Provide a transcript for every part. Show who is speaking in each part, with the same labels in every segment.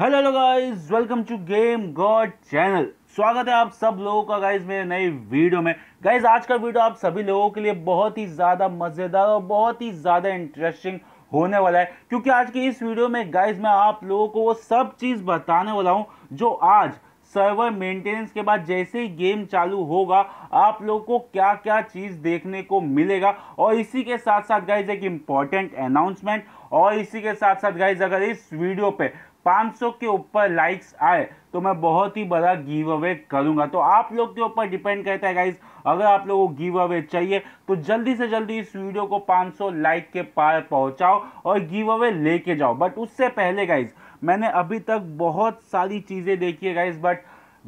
Speaker 1: hello hello guys welcome to Game God channel स्वागत है आप सब लोगों का गाइस मेरे नए वीडियो में गाइस आज का वीडियो आप सभी लोगों के लिए बहुत ही ज़्यादा मज़ेदार और बहुत ही ज़्यादा इंटरेस्टिंग होने वाला है क्योंकि आज की इस वीडियो में गाइस मैं आप लोगों को वो सब चीज़ बताने वाला हूँ जो आज सर्वर मेंटेनेंस के बाद जैसे ही गेम चालू होगा आप लोग को क्या क्या चीज़ देखने को मिलेगा और इसी के साथ साथ गाइज एक इम्पॉर्टेंट अनाउंसमेंट और इसी के साथ साथ गाइज अगर इस वीडियो पे 500 के ऊपर लाइक्स आए तो मैं बहुत ही बड़ा गिव अवे करूंगा तो आप लोग के ऊपर डिपेंड करता है गाइज अगर आप लोगों को गिव अवे चाहिए तो जल्दी से जल्दी इस वीडियो को 500 लाइक के पार पहुंचाओ और गिव अवे लेके जाओ बट उससे पहले गाइज मैंने अभी तक बहुत सारी चीज़ें देखी है गाइज बट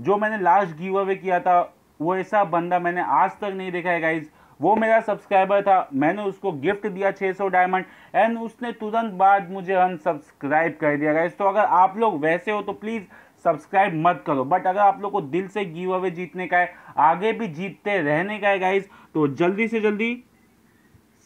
Speaker 1: जो मैंने लास्ट गिव अवे किया था वो ऐसा बंदा मैंने आज तक नहीं देखा है गाइज वो मेरा सब्सक्राइबर था मैंने उसको गिफ्ट दिया 600 डायमंड एंड उसने तुरंत बाद मुझे अनसब्सक्राइब कर दिया गाइस तो अगर आप लोग वैसे हो तो प्लीज़ सब्सक्राइब मत करो बट अगर आप लोग को दिल से गिव अवे जीतने का है आगे भी जीतते रहने का है गाइज तो जल्दी से जल्दी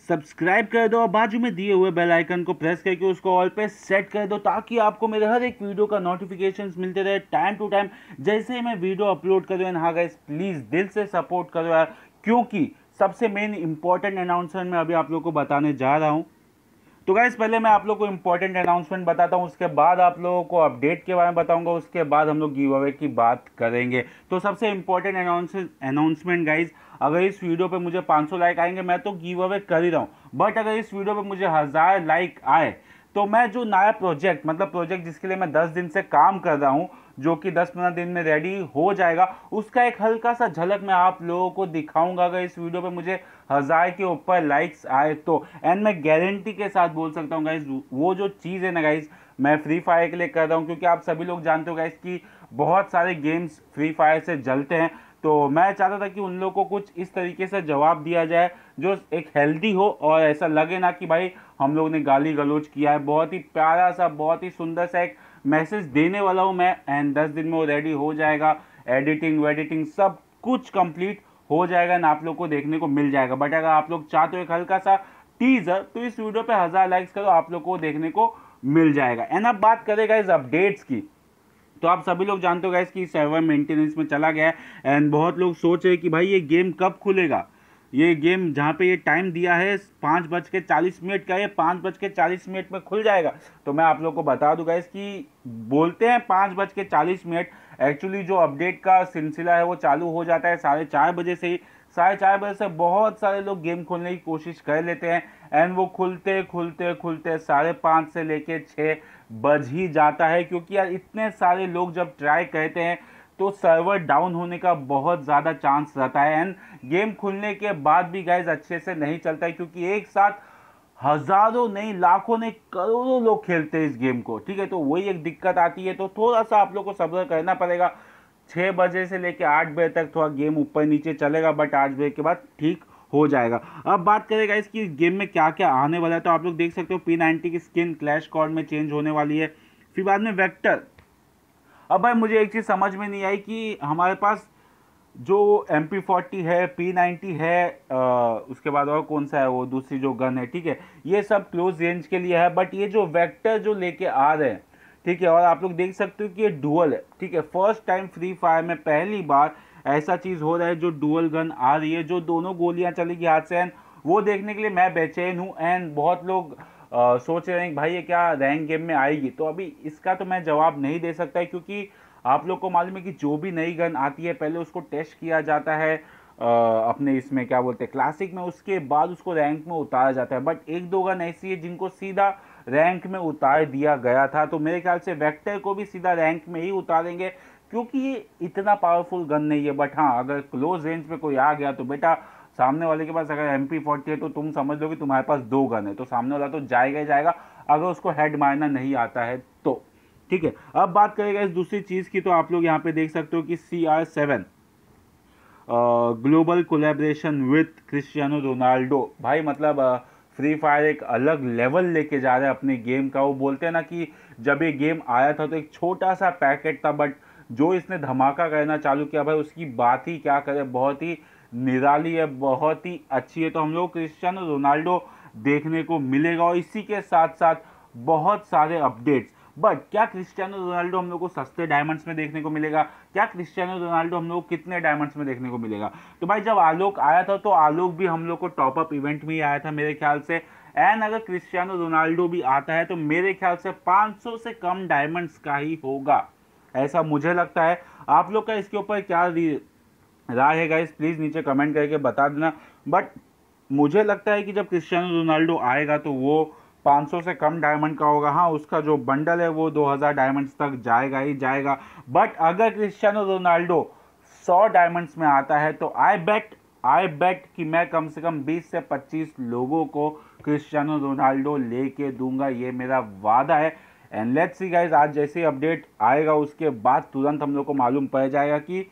Speaker 1: सब्सक्राइब कर दो और बाजू में दिए हुए बेल आइकन को प्रेस करके उसको ऑल पे सेट कर दो ताकि आपको मेरे हर एक वीडियो का नोटिफिकेशन मिलते रहे टाइम टू टाइम जैसे ही मैं वीडियो अपलोड करूँ एंड हाँ गाइज प्लीज़ दिल से सपोर्ट करो यार क्योंकि सबसे मेन इंपॉर्टेंट अनाउंसमेंट मैं अभी आप लोग को बताने जा रहा हूँ तो गाइज पहले मैं आप लोग को इम्पोर्टेंट अनाउंसमेंट बताता हूँ उसके बाद आप लोगों को अपडेट के बारे में बताऊंगा उसके बाद हम लोग गिव अवे की बात करेंगे तो सबसे इम्पोर्टेंट अनाउंस अनाउंसमेंट गाइज अगर इस वीडियो पे मुझे 500 लाइक आएंगे मैं तो गिव अवे कर ही रहा हूँ बट अगर इस वीडियो पे मुझे हज़ार लाइक आए तो मैं जो नया प्रोजेक्ट मतलब प्रोजेक्ट जिसके लिए मैं दस दिन से काम कर रहा हूँ जो कि 10-15 दिन में रेडी हो जाएगा उसका एक हल्का सा झलक मैं आप लोगों को दिखाऊंगा अगर इस वीडियो पे मुझे हज़ार के ऊपर लाइक्स आए तो एंड मैं गारंटी के साथ बोल सकता हूँ गाइज वो जो चीज़ है ना गाइज मैं फ्री फायर के लिए कर रहा हूँ क्योंकि आप सभी लोग जानते हो गाइज कि बहुत सारे गेम्स फ्री फायर से जलते हैं तो मैं चाहता था कि उन लोग को कुछ इस तरीके से जवाब दिया जाए जो एक हेल्दी हो और ऐसा लगे ना कि भाई हम लोग ने गाली गलोच किया है बहुत ही प्यारा सा बहुत ही सुंदर सा एक मैसेज देने वाला हूँ मैं एंड दस दिन में वो रेडी हो जाएगा एडिटिंग वेडिटिंग सब कुछ कंप्लीट हो जाएगा ना आप लोग को देखने को मिल जाएगा बट अगर आप लोग चाहते हो एक हल्का सा टीजर तो इस वीडियो पे हज़ार लाइक्स करो आप लोग को देखने को मिल जाएगा एंड अब बात करेगा इस अपडेट्स की तो आप सभी लोग जानते हो गैस कि सर्वर मेंटेनेंस में चला गया है एंड बहुत लोग सोच रहे कि भाई ये गेम कब खुलेगा ये गेम जहाँ पे ये टाइम दिया है पाँच बज के चालीस मिनट का ये पाँच बज के चालीस मिनट में खुल जाएगा तो मैं आप लोग को बता दूँगा गैस कि बोलते हैं पाँच बज के चालीस मिनट एक्चुअली जो अपडेट का सिलसिला है वो चालू हो जाता है साढ़े चार बजे से ही साढ़े चार बजे से बहुत सारे लोग गेम खोलने की कोशिश कर लेते हैं एंड वो खुलते खुलते खुलते साढ़े पाँच से लेके छः बज ही जाता है क्योंकि यार इतने सारे लोग जब ट्राई करते हैं तो सर्वर डाउन होने का बहुत ज़्यादा चांस रहता है एंड गेम खुलने के बाद भी गैस अच्छे से नहीं चलता है क्योंकि एक साथ हज़ारों नहीं लाखों नहीं करोड़ों लोग खेलते हैं इस गेम को ठीक है तो वही एक दिक्कत आती है तो थोड़ा सा आप लोग को सब्र करना पड़ेगा छः बजे से लेकर आठ बजे तक थोड़ा गेम ऊपर नीचे चलेगा बट आठ बजे के बाद ठीक हो जाएगा अब बात करेगा इसकी गेम में क्या क्या आने वाला है तो आप लोग देख सकते हो पी नाइन्टी की स्किन क्लैश कॉर्ड में चेंज होने वाली है फिर बाद में वेक्टर अब भाई मुझे एक चीज़ समझ में नहीं आई कि हमारे पास जो एम पी फोर्टी है पी नाइन्टी है आ, उसके बाद और कौन सा है वो दूसरी जो गन है ठीक है ये सब क्लोज रेंज के लिए है बट ये जो वैक्टर जो लेके आ रहे हैं ठीक है और आप लोग देख सकते हो कि ये डुअल है ठीक है फर्स्ट टाइम फ्री फायर में पहली बार ऐसा चीज़ हो रहा है जो डुअल गन आ रही है जो दोनों गोलियां चलेगी हाथ से एंड वो देखने के लिए मैं बेचैन हूँ एंड बहुत लोग आ, सोच रहे हैं भाई ये क्या रैंक गेम में आएगी तो अभी इसका तो मैं जवाब नहीं दे सकता है क्योंकि आप लोग को मालूम है कि जो भी नई गन आती है पहले उसको टेस्ट किया जाता है आ, अपने इसमें क्या बोलते हैं क्लासिक में उसके बाद उसको रैंक में उतारा जाता है बट एक दो गन ऐसी है जिनको सीधा रैंक में उतार दिया गया था तो मेरे ख्याल से वेक्टर को भी सीधा रैंक में ही उतारेंगे क्योंकि ये इतना पावरफुल गन नहीं है बट हाँ अगर क्लोज रेंज में कोई आ गया तो बेटा सामने वाले के पास अगर एम पी फोर्टी है तो तुम समझ लो कि तुम्हारे पास दो गन है तो सामने वाला तो जाएगा ही जाएगा अगर उसको हेड मारना नहीं आता है तो ठीक है अब बात करेगा इस दूसरी चीज़ की तो आप लोग यहाँ पे देख सकते हो कि C R seven global collaboration with Cristiano Ronaldo भाई मतलब uh, फ्री फायर एक अलग लेवल लेके जा रहा है अपने गेम का वो बोलते हैं ना कि जब ये गेम आया था तो एक छोटा सा पैकेट था बट जो इसने धमाका करना चालू किया भाई उसकी बात ही क्या करें बहुत ही निराली है बहुत ही अच्छी है तो हम लोग क्रिस्टियानो रोनाल्डो देखने को मिलेगा और इसी के साथ साथ बहुत सारे अपडेट्स बट क्या क्रिस्टियानो रोनाल्डो हम लोग को सस्ते डायमंड्स में देखने को मिलेगा क्या क्रिस्टियानो रोनाल्डो हम लोग को कितने डायमंड्स में देखने को मिलेगा तो भाई जब आलोक आया था तो आलोक भी हम लोग को टॉपअप इवेंट में ही आया था मेरे ख्याल से एंड अगर क्रिस्टियानो रोनाल्डो भी आता है तो मेरे ख्याल से 500 से कम डायमंड्स का ही होगा ऐसा मुझे लगता है आप लोग का इसके ऊपर क्या राय है गाइस प्लीज़ नीचे कमेंट करके बता देना बट मुझे लगता है कि जब क्रिस्टियानो रोनाल्डो आएगा तो वो 500 से कम डायमंड का होगा हाँ उसका जो बंडल है वो 2000 डायमंड्स तक जाएगा ही जाएगा बट अगर क्रिस्टियानो रोनाल्डो 100 डायमंड्स में आता है तो आई बेट आई बेट कि मैं कम से कम 20 से 25 लोगों को क्रिस्टियानो रोनाल्डो लेके दूंगा ये मेरा वादा है एंड लेट्स सी गाइज आज जैसे अपडेट आएगा उसके बाद तुरंत हम लोग को मालूम पड़ जाएगा कि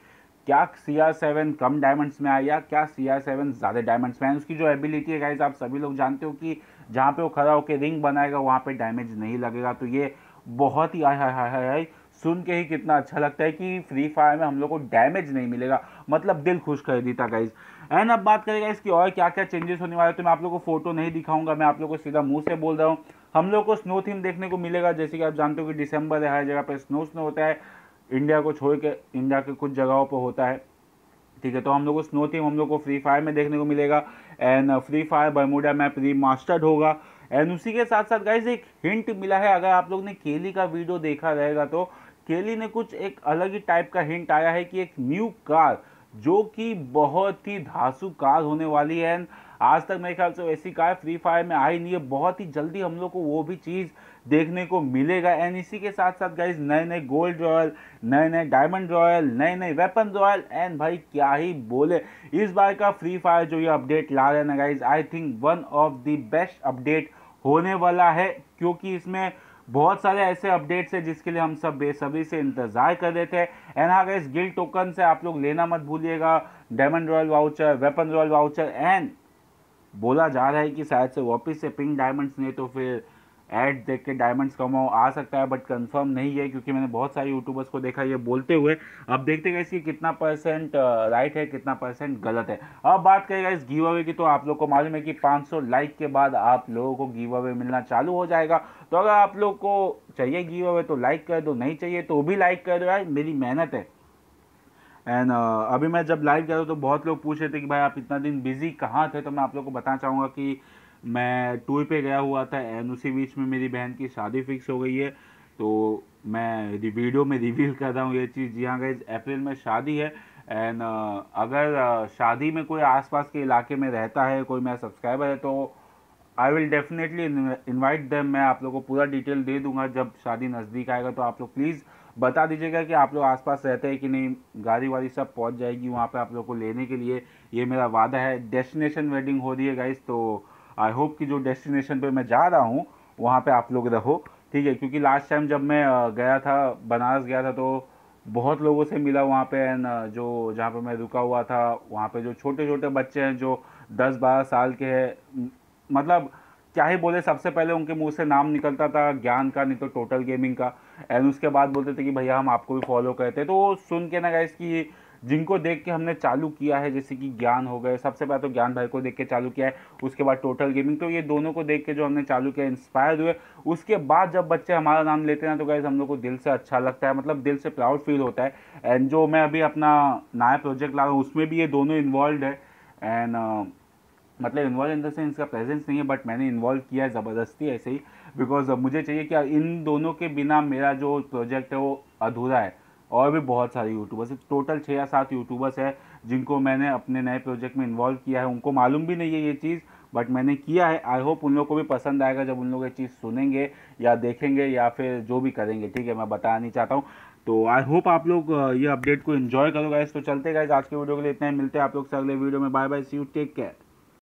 Speaker 1: क्या सी आर सेवन कम डायमंड्स में आया क्या सी आर सेवन ज़्यादा डायमंड्स में आया उसकी जो एबिलिटी है गाइज आप सभी लोग जानते हो कि जहाँ पे वो खड़ा होकर रिंग बनाएगा वहाँ पे डैमेज नहीं लगेगा तो ये बहुत ही हाय हाय हाय सुन के ही कितना अच्छा लगता है कि फ्री फायर में हम लोग को डैमेज नहीं मिलेगा मतलब दिल खुश कर देता गाइज एंड अब बात करेगा इसकी और क्या क्या चेंजेस होने वाले तो मैं आप लोग को फोटो नहीं दिखाऊंगा मैं आप लोग को सीधा मुंह से बोल रहा हूँ हम लोग को स्नो थीम देखने को मिलेगा जैसे कि आप जानते हो कि दिसंबर है हर जगह पर स्नो स्नो होता है इंडिया को छोड़ के इंडिया के कुछ जगहों पर होता है ठीक है तो हम लोग को स्नो थीम हम लोग को फ्री फायर में देखने को मिलेगा and Free Fire Bermuda map mastered होगा एंड उसी के साथ साथ गाइज एक हिंट मिला है अगर आप लोग ने केली का वीडियो देखा रहेगा तो केली ने कुछ एक अलग ही टाइप का हिंट आया है कि एक न्यू कार जो कि बहुत ही धासु कार होने वाली है एंड आज तक मेरे ख्याल से वैसी कार फ्री फायर में आई नहीं है बहुत ही जल्दी हम लोग को वो भी चीज़ देखने को मिलेगा एंड इसी के साथ साथ गाइज नए नए गोल्ड रॉयल नए नए डायमंड रॉयल नए नए वेपन रॉयल एंड भाई क्या ही बोले इस बार का फ्री फायर जो ये अपडेट ला रहे ना guys I think one of the best update होने वाला है क्योंकि इसमें बहुत सारे ऐसे अपडेट्स हैं जिसके लिए हम सब बेसब्री से इंतज़ार कर रहे थे एंड हाँ गाइज गिल टोकन से आप लोग लेना मत भूलिएगा diamond royal voucher weapon royal voucher and बोला जा रहा है कि शायद से वापस से पिंक डायमंड्स नहीं तो फिर एड देख के डायमंड्स कमाओ आ सकता है बट कंफर्म नहीं है क्योंकि मैंने बहुत सारे यूट्यूबर्स को देखा ये बोलते हुए अब देखते गए इसकी कितना परसेंट राइट uh, है कितना परसेंट गलत है अब बात करेगा इस गिव अवे की तो आप लोग को मालूम है कि 500 लाइक के बाद आप लोगों को गिव अवे मिलना चालू हो जाएगा तो अगर आप लोग को चाहिए गिव अवे तो लाइक कर दो नहीं चाहिए तो भी लाइक कर दो यार मेरी मेहनत है एंड uh, अभी मैं जब लाइव गया तो बहुत लोग पूछ रहे थे कि भाई आप इतना दिन बिजी कहाँ थे तो मैं आप लोग को बताना चाहूँगा कि मैं टूर पे गया हुआ था एंड उसी बीच में मेरी बहन की शादी फिक्स हो गई है तो मैं वीडियो में रिवील कर रहा हूँ ये चीज़ जी हाँ गई अप्रैल में शादी है एंड अगर शादी में कोई आसपास के इलाके में रहता है कोई मेरा सब्सक्राइबर है तो I will definitely invite them मैं आप लोग को पूरा डिटेल दे दूंगा जब शादी नज़दीक आएगा तो आप लोग प्लीज़ बता दीजिएगा कि आप लोग आसपास रहते हैं कि नहीं गाड़ी वाड़ी सब पहुंच जाएगी वहाँ पे आप लोग को लेने के लिए ये मेरा वादा है डेस्टिनेशन वेडिंग हो रही है गाइस तो आई होप कि जो डेस्टिनेशन पे मैं जा रहा हूँ वहाँ पे आप लोग रहो ठीक है क्योंकि लास्ट टाइम जब मैं गया था बनारस गया था तो बहुत लोगों से मिला वहाँ पे एंड जो जहाँ पे मैं रुका हुआ था वहाँ पे जो छोटे छोटे बच्चे हैं जो दस बारह साल के हैं मतलब क्या ही बोले सबसे पहले उनके मुंह से नाम निकलता था ज्ञान का नहीं तो टोटल गेमिंग का एंड उसके बाद बोलते थे कि भैया हम आपको भी फॉलो करते तो सुन के ना गए कि जिनको देख के हमने चालू किया है जैसे कि ज्ञान हो गए सबसे पहले तो ज्ञान भाई को देख के चालू किया है उसके बाद टोटल गेमिंग तो ये दोनों को देख के जो हमने चालू किया इंस्पायर हुए उसके बाद जब बच्चे हमारा नाम लेते हैं तो गैस हम लोग को दिल से अच्छा लगता है मतलब दिल से प्राउड फील होता है एंड जो मैं अभी अपना नया प्रोजेक्ट ला रहा हूँ उसमें भी ये दोनों इन्वॉल्व है एंड uh, मतलब इन्वॉल्व इन द सेंस का प्रेजेंस नहीं है बट मैंने इन्वॉल्व किया है ज़बरदस्ती ऐसे ही बिकॉज uh, मुझे चाहिए कि इन दोनों के बिना मेरा जो प्रोजेक्ट है वो अधूरा है और भी बहुत सारे यूट्यूबर्स टोटल छः या सात यूट्यूबर्स हैं जिनको मैंने अपने नए प्रोजेक्ट में इन्वॉल्व किया है उनको मालूम भी नहीं है ये चीज़ बट मैंने किया है आई होप उन लोग को भी पसंद आएगा जब उन लोग ये चीज़ सुनेंगे या देखेंगे या फिर जो भी करेंगे ठीक है मैं बताना नहीं चाहता हूँ तो आई होप आप लोग ये अपडेट को इन्जॉय करोगे तो चलते गए आज के वीडियो के लिए इतना ही मिलते हैं आप लोग से अगले वीडियो में bye bye see you take care